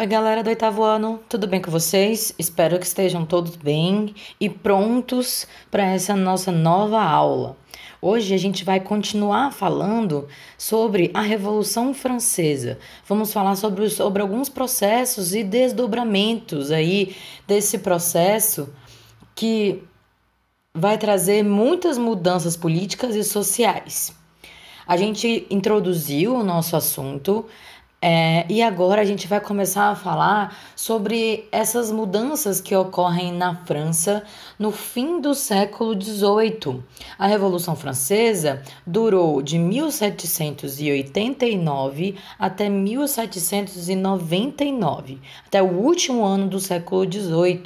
Oi, galera do oitavo ano, tudo bem com vocês? Espero que estejam todos bem e prontos para essa nossa nova aula. Hoje a gente vai continuar falando sobre a Revolução Francesa. Vamos falar sobre, sobre alguns processos e desdobramentos aí desse processo que vai trazer muitas mudanças políticas e sociais. A gente introduziu o nosso assunto é, e agora a gente vai começar a falar sobre essas mudanças que ocorrem na França no fim do século XVIII. A Revolução Francesa durou de 1789 até 1799, até o último ano do século XVIII.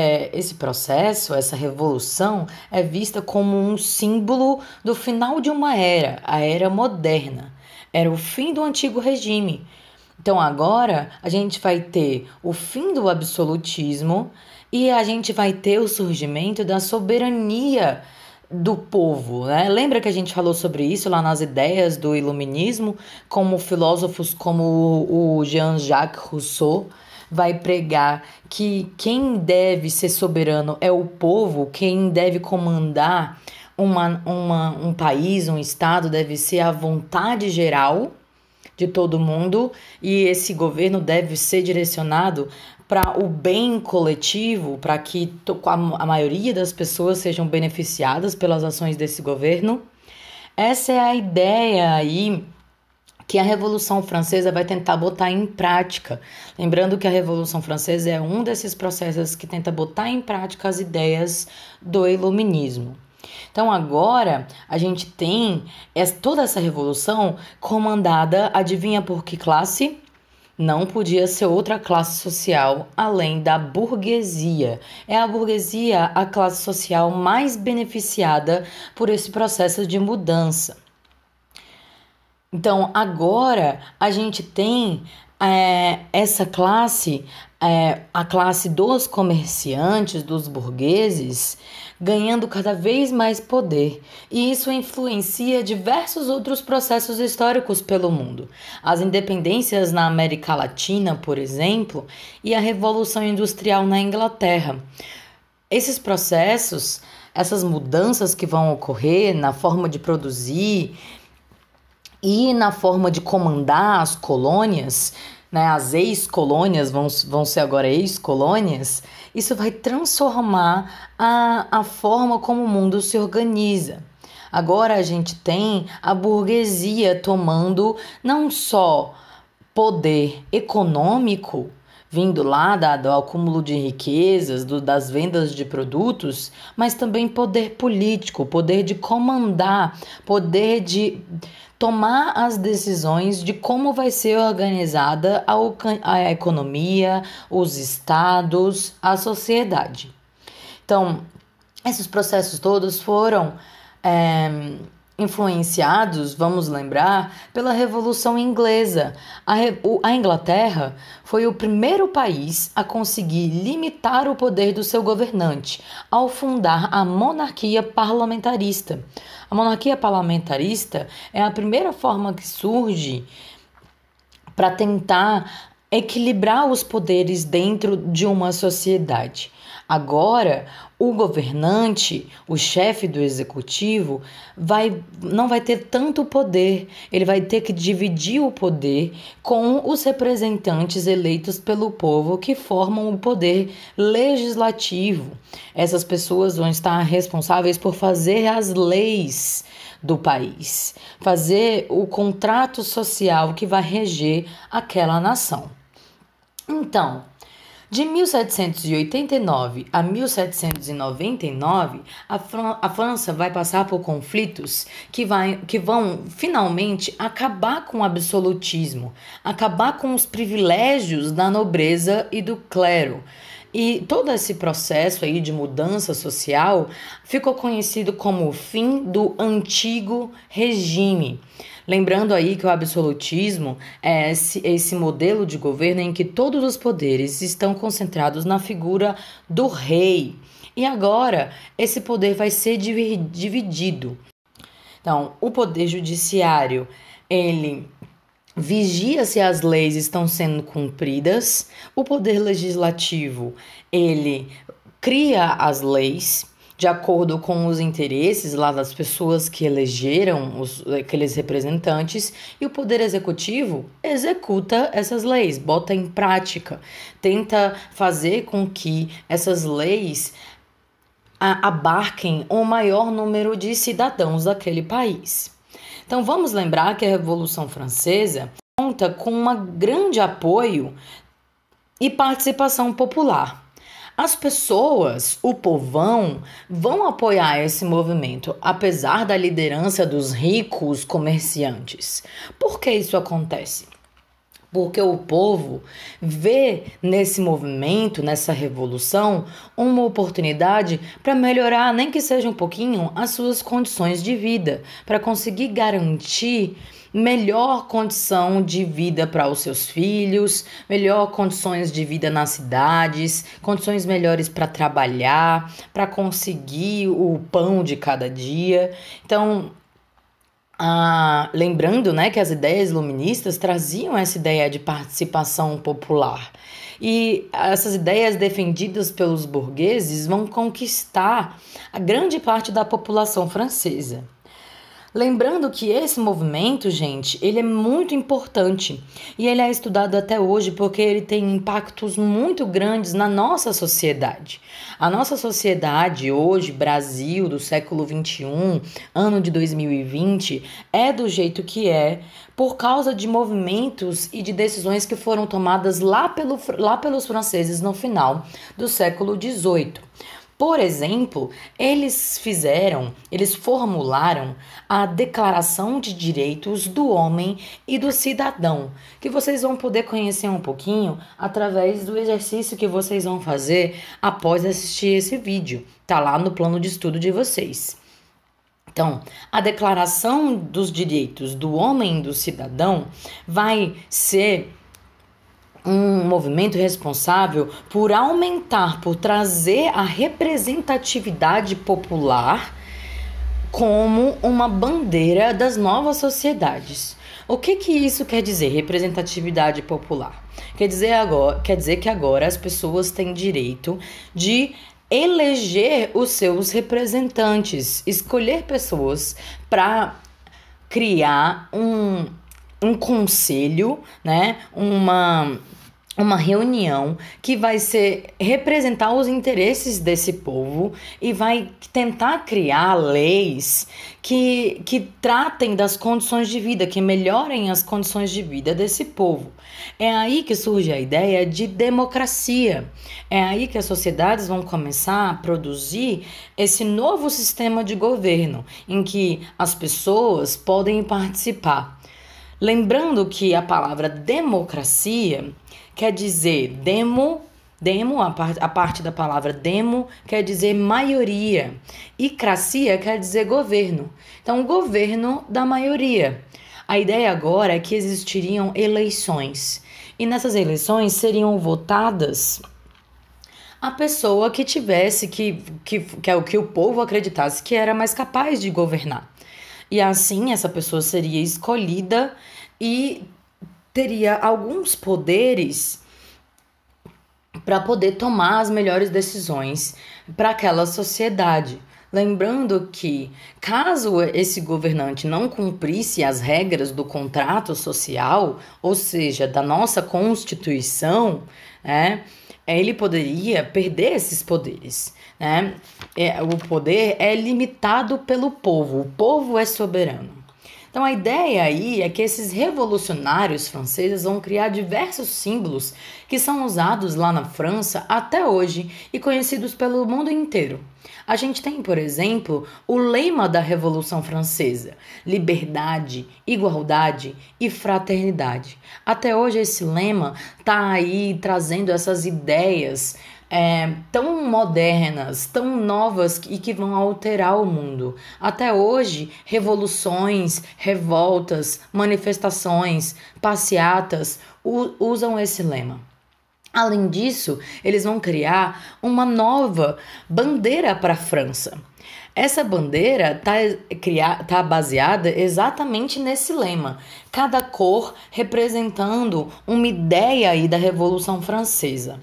É, esse processo, essa revolução, é vista como um símbolo do final de uma era, a era moderna era o fim do antigo regime. Então agora a gente vai ter o fim do absolutismo e a gente vai ter o surgimento da soberania do povo, né? Lembra que a gente falou sobre isso lá nas ideias do iluminismo, como filósofos como o Jean-Jacques Rousseau vai pregar que quem deve ser soberano é o povo, quem deve comandar uma, uma, um país, um estado deve ser a vontade geral de todo mundo e esse governo deve ser direcionado para o bem coletivo, para que a maioria das pessoas sejam beneficiadas pelas ações desse governo. Essa é a ideia aí que a Revolução Francesa vai tentar botar em prática. Lembrando que a Revolução Francesa é um desses processos que tenta botar em prática as ideias do iluminismo. Então agora a gente tem toda essa revolução comandada, adivinha por que classe? Não podia ser outra classe social além da burguesia. É a burguesia a classe social mais beneficiada por esse processo de mudança. Então, agora a gente tem é, essa classe, é, a classe dos comerciantes, dos burgueses, ganhando cada vez mais poder, e isso influencia diversos outros processos históricos pelo mundo. As independências na América Latina, por exemplo, e a Revolução Industrial na Inglaterra. Esses processos, essas mudanças que vão ocorrer na forma de produzir, e na forma de comandar as colônias, né, as ex-colônias vão, vão ser agora ex-colônias, isso vai transformar a, a forma como o mundo se organiza. Agora a gente tem a burguesia tomando não só poder econômico, vindo lá da, do acúmulo de riquezas, do, das vendas de produtos, mas também poder político, poder de comandar, poder de tomar as decisões de como vai ser organizada a, a economia, os estados, a sociedade. Então, esses processos todos foram. É, influenciados, vamos lembrar, pela Revolução Inglesa. A, Re a, Inglaterra foi o primeiro país a conseguir limitar o poder do seu governante ao fundar a monarquia parlamentarista. A monarquia parlamentarista é a primeira forma que surge para tentar equilibrar os poderes dentro de uma sociedade. Agora, o governante, o chefe do executivo, vai, não vai ter tanto poder. Ele vai ter que dividir o poder com os representantes eleitos pelo povo que formam o poder legislativo. Essas pessoas vão estar responsáveis por fazer as leis do país, fazer o contrato social que vai reger aquela nação. Então, de 1789 a 1799, a, Fran a França vai passar por conflitos que, vai, que vão finalmente acabar com o absolutismo, acabar com os privilégios da nobreza e do clero. E todo esse processo aí de mudança social ficou conhecido como o fim do antigo regime. Lembrando aí que o absolutismo é esse, esse modelo de governo em que todos os poderes estão concentrados na figura do rei. E agora esse poder vai ser dividido. Então, o poder judiciário, ele vigia se as leis estão sendo cumpridas. O poder legislativo, ele cria as leis de acordo com os interesses lá das pessoas que elegeram os, aqueles representantes, e o Poder Executivo executa essas leis, bota em prática, tenta fazer com que essas leis abarquem o maior número de cidadãos daquele país. Então vamos lembrar que a Revolução Francesa conta com um grande apoio e participação popular. As pessoas, o povão, vão apoiar esse movimento, apesar da liderança dos ricos comerciantes. Por que isso acontece? porque o povo vê nesse movimento, nessa revolução, uma oportunidade para melhorar, nem que seja um pouquinho, as suas condições de vida, para conseguir garantir melhor condição de vida para os seus filhos, melhor condições de vida nas cidades, condições melhores para trabalhar, para conseguir o pão de cada dia. Então, ah, lembrando né, que as ideias iluministas traziam essa ideia de participação popular. E essas ideias defendidas pelos burgueses vão conquistar a grande parte da população francesa. Lembrando que esse movimento, gente, ele é muito importante e ele é estudado até hoje porque ele tem impactos muito grandes na nossa sociedade. A nossa sociedade hoje, Brasil do século 21, ano de 2020, é do jeito que é por causa de movimentos e de decisões que foram tomadas lá, pelo, lá pelos franceses no final do século 18. Por exemplo, eles fizeram, eles formularam a Declaração de Direitos do Homem e do Cidadão, que vocês vão poder conhecer um pouquinho através do exercício que vocês vão fazer após assistir esse vídeo. Tá lá no plano de estudo de vocês. Então, a Declaração dos Direitos do Homem e do Cidadão vai ser um movimento responsável por aumentar, por trazer a representatividade popular como uma bandeira das novas sociedades. O que, que isso quer dizer, representatividade popular? Quer dizer, agora, quer dizer que agora as pessoas têm direito de eleger os seus representantes, escolher pessoas para criar um um conselho, né? Uma uma reunião que vai ser representar os interesses desse povo e vai tentar criar leis que, que tratem das condições de vida, que melhorem as condições de vida desse povo. É aí que surge a ideia de democracia. É aí que as sociedades vão começar a produzir esse novo sistema de governo em que as pessoas podem participar. Lembrando que a palavra democracia quer dizer demo, demo a, par, a parte da palavra demo quer dizer maioria e cracia quer dizer governo. Então, governo da maioria. A ideia agora é que existiriam eleições e nessas eleições seriam votadas a pessoa que tivesse que que, que, é que o povo acreditasse que era mais capaz de governar. E assim essa pessoa seria escolhida e teria alguns poderes para poder tomar as melhores decisões para aquela sociedade. Lembrando que, caso esse governante não cumprisse as regras do contrato social, ou seja, da nossa Constituição, né, é, ele poderia perder esses poderes. Né? É, o poder é limitado pelo povo, o povo é soberano. Então a ideia aí é que esses revolucionários franceses vão criar diversos símbolos que são usados lá na França até hoje e conhecidos pelo mundo inteiro. A gente tem, por exemplo, o lema da Revolução Francesa: liberdade, igualdade e fraternidade. Até hoje esse lema está aí trazendo essas ideias é, tão modernas, tão novas e que vão alterar o mundo. Até hoje, revoluções, revoltas, manifestações, passeatas usam esse lema. Além disso, eles vão criar uma nova bandeira para a França. Essa bandeira está tá baseada exatamente nesse lema, cada cor representando uma ideia aí da Revolução Francesa.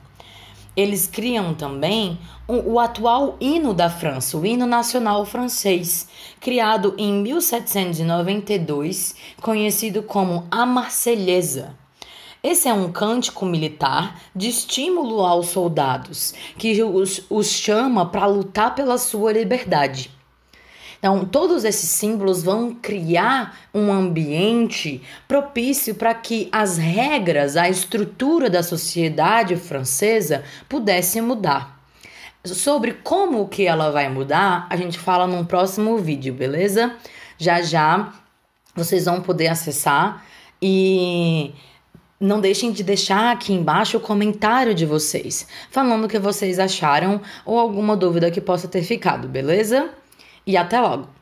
Eles criam também o atual hino da França, o hino nacional francês, criado em 1792, conhecido como a Marselhesa. Esse é um cântico militar de estímulo aos soldados, que os, os chama para lutar pela sua liberdade. Então, todos esses símbolos vão criar um ambiente propício para que as regras, a estrutura da sociedade francesa pudesse mudar. Sobre como que ela vai mudar, a gente fala num próximo vídeo, beleza? Já já vocês vão poder acessar e não deixem de deixar aqui embaixo o comentário de vocês, falando o que vocês acharam ou alguma dúvida que possa ter ficado, beleza? e até logo!